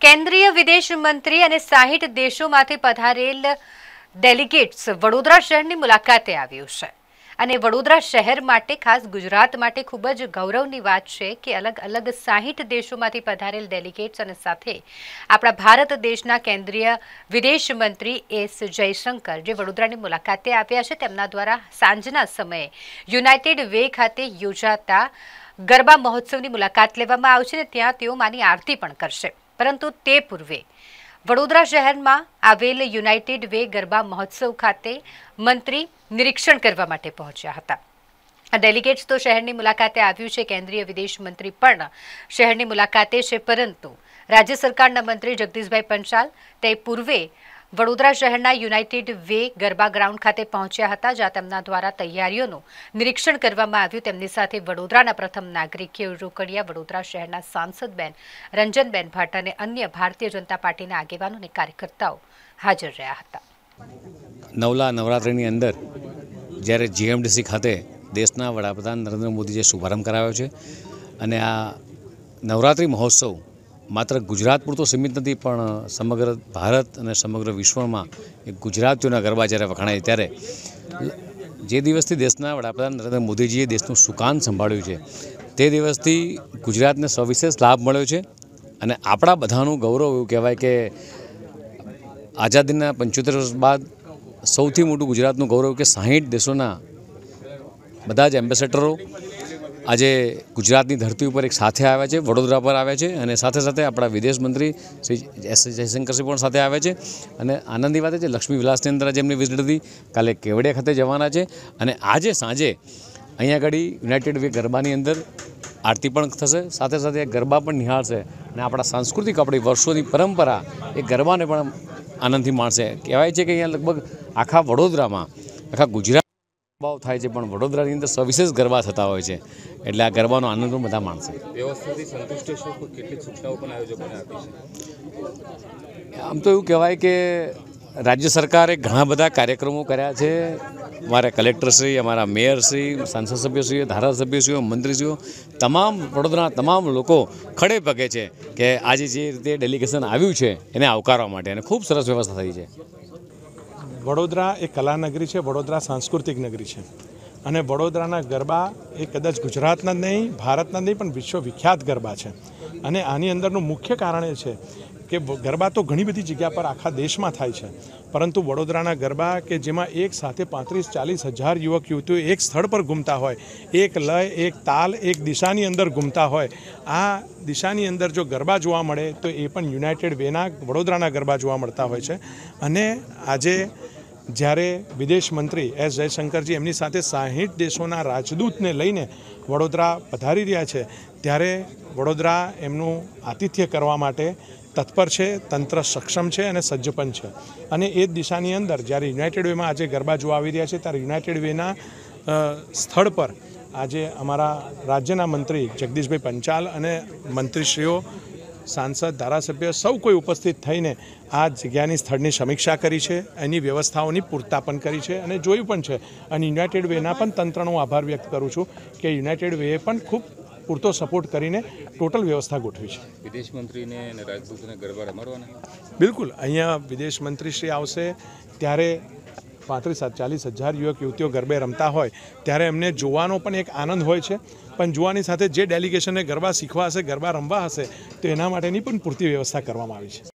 કેન્દ્રીય વિદેશ મંત્રી અને સાહીઠ દેશોમાંથી પધારેલ ડેલિગેટ્સ વડોદરા શહેરની મુલાકાતે આવ્યું છે અને વડોદરા શહેર માટે ખાસ ગુજરાત માટે ખૂબ જ ગૌરવની વાત છે કે અલગ અલગ સાહીઠ દેશોમાંથી પધારેલ ડેલિગેટ્સ અને સાથે આપણા ભારત દેશના કેન્દ્રીય વિદેશ મંત્રી એસ જયશંકર જે વડોદરાની મુલાકાતે આપ્યા છે તેમના દ્વારા સાંજના સમયે યુનાઇટેડ વે ખાતે યોજાતા ગરબા મહોત્સવની મુલાકાત લેવામાં આવશે અને ત્યાં તેઓ માની આરતી પણ કરશે પરંતુ તે પૂર્વે વડોદરા શહેરમાં આવેલ યુનાઇટેડ વે ગરબા મહોત્સવ ખાતે મંત્રી નિરીક્ષણ કરવા માટે પહોંચ્યા હતા ડેલિગેટ્સ તો શહેરની મુલાકાતે આવ્યું છે કેન્દ્રીય વિદેશ મંત્રી પણ શહેરની મુલાકાતે છે પરંતુ રાજ્ય સરકારના મંત્રી જગદીશભાઈ પંચાલ તે પૂર્વે વડોદરા શહેરના યુનાઇટેડ વે ગરબા ગ્રાઉન્ડ ખાતે પહોંચ્યા હતા જ્યાં તેમના દ્વારા તૈયારીઓનું નિરીક્ષણ કરવામાં આવ્યું તેમની સાથે વડોદરાના પ્રથમ નાગરિક રોકડિયા વડોદરા શહેરના સાંસદબેન રંજનબેન ભટ્ટ અને અન્ય ભારતીય જનતા પાર્ટીના આગેવાનો અને કાર્યકર્તાઓ હાજર રહ્યા હતા નવલા નવરાત્રિની અંદર જ્યારે જીએમડીસી ખાતે દેશના વડાપ્રધાન નરેન્દ્ર મોદી શુભારંભ કરાવ્યો છે અને આ નવરાત્રિ મહોત્સવ માત્ર ગુજરાત પૂરતો સીમિત નથી પણ સમગ્ર ભારત અને સમગ્ર વિશ્વમાં એ ગુજરાતીઓના ગરબા જ્યારે વખણાય ત્યારે જે દિવસથી દેશના વડાપ્રધાન નરેન્દ્ર મોદીજીએ દેશનું સુકાન સંભાળ્યું છે તે દિવસથી ગુજરાતને સવિશેષ લાભ મળ્યો છે અને આપણા બધાનું ગૌરવ એવું કહેવાય કે આઝાદીના પંચોતેર વર્ષ બાદ સૌથી મોટું ગુજરાતનું ગૌરવ કે સાહીઠ દેશોના બધા જ એમ્બેસેડરો આજે ગુજરાતની ધરતી ઉપર એક સાથે આવ્યા છે વડોદરા પર આવ્યા છે અને સાથે સાથે આપણા વિદેશ મંત્રી શ્રી એસ જયશંકરસિંહ પણ સાથે આવ્યા છે અને આનંદની વાત છે લક્ષ્મી વિલાસની અંદર જેમની એમની વિઝિટ હતી કાલે કેવડિયા ખાતે જવાના છે અને આજે સાંજે અહીંયા આગળ યુનાઇટેડ વે ગરબાની અંદર આરતી પણ થશે સાથે સાથે ગરબા પણ નિહાળશે અને આપણા સાંસ્કૃતિક આપણી વર્ષોની પરંપરા એ ગરબાને પણ આનંદથી માણશે કહેવાય છે કે અહીંયા લગભગ આખા વડોદરામાં આખા ગુજરાત ભાવ થાય છે પણ વડોદરાની અંદર સવિશેષ ગરબા થતા હોય છે એટલે આ ગરબાનો આનંદ પણ બધા માણશે આમ તો એવું કહેવાય કે રાજ્ય સરકારે ઘણા બધા કાર્યક્રમો કર્યા છે અમારા કલેક્ટરશ્રી અમારા મેયરશ્રી સાંસદ સભ્યશ્રીઓ ધારાસભ્યશ્રીઓ મંત્રીશ્રીઓ તમામ વડોદરાના તમામ લોકો ખડે પગે છે કે આજે જે રીતે ડેલિગેશન આવ્યું છે એને આવકારવા માટે અને ખૂબ સરસ વ્યવસ્થા થઈ છે વડોદરા એ કલાનગરી છે વડોદરા સાંસ્કૃતિક નગરી છે અને વડોદરાના ગરબા એ કદાચ ગુજરાતના જ નહીં ભારતના નહીં પણ વિશ્વ વિખ્યાત ગરબા છે અને આની અંદરનું મુખ્ય કારણ એ છે કે ગરબા તો ઘણી બધી જગ્યા પર આખા દેશમાં થાય છે પરંતુ વડોદરાના ગરબા કે જેમાં એક સાથે પાંત્રીસ ચાલીસ હજાર યુવક યુવતીઓ એક સ્થળ પર ઘૂમતા હોય એક લય એક તાલ એક દિશાની અંદર ઘૂમતા હોય આ દિશાની અંદર જો ગરબા જોવા મળે તો એ પણ યુનાઇટેડ વેના વડોદરાના ગરબા જોવા મળતા હોય છે અને આજે જ્યારે વિદેશ મંત્રી એસ જયશંકરજી એમની સાથે સાહીઠ દેશોના રાજદૂતને લઈને વડોદરા પધારી રહ્યા છે ત્યારે વડોદરા એમનું આતિથ્ય કરવા માટે તત્પર છે તંત્ર સક્ષમ છે અને સજ્જ પણ છે અને એ જ દિશાની અંદર જ્યારે યુનાઇટેડ વેમાં આજે ગરબા જોવા આવી રહ્યા છે ત્યારે યુનાઇટેડ વેના સ્થળ પર આજે અમારા રાજ્યના મંત્રી જગદીશભાઈ પંચાલ અને મંત્રીશ્રીઓ સાંસદ ધારાસભ્ય સૌ કોઈ ઉપસ્થિત થઈને આ જગ્યાની સ્થળની સમીક્ષા કરી છે એની વ્યવસ્થાઓની પૂરતા પણ કરી છે અને જોયું પણ છે અને યુનાઇટેડ વેના પણ તંત્રનો આભાર વ્યક્ત કરું છું કે યુનાઇટેડ વેએ પણ ખૂબ પૂરતો સપોર્ટ કરીને ટોટલ વ્યવસ્થા ગોઠવી છે વિદેશ મંત્રીને રાજદૂતને ગરબા રમાડવાના બિલકુલ અહીંયા વિદેશ મંત્રીશ્રી આવશે ત્યારે પાંત્રીસ ચાલીસ હજાર યુવક યુવતીઓ ગરબે રમતા હોય ત્યારે એમને જોવાનો પણ એક આનંદ હોય છે પણ જોવાની સાથે જે ડેલિગેશને ગરબા શીખવા હશે ગરબા રમવા હશે તો એના માટેની પણ પૂરતી વ્યવસ્થા કરવામાં આવી છે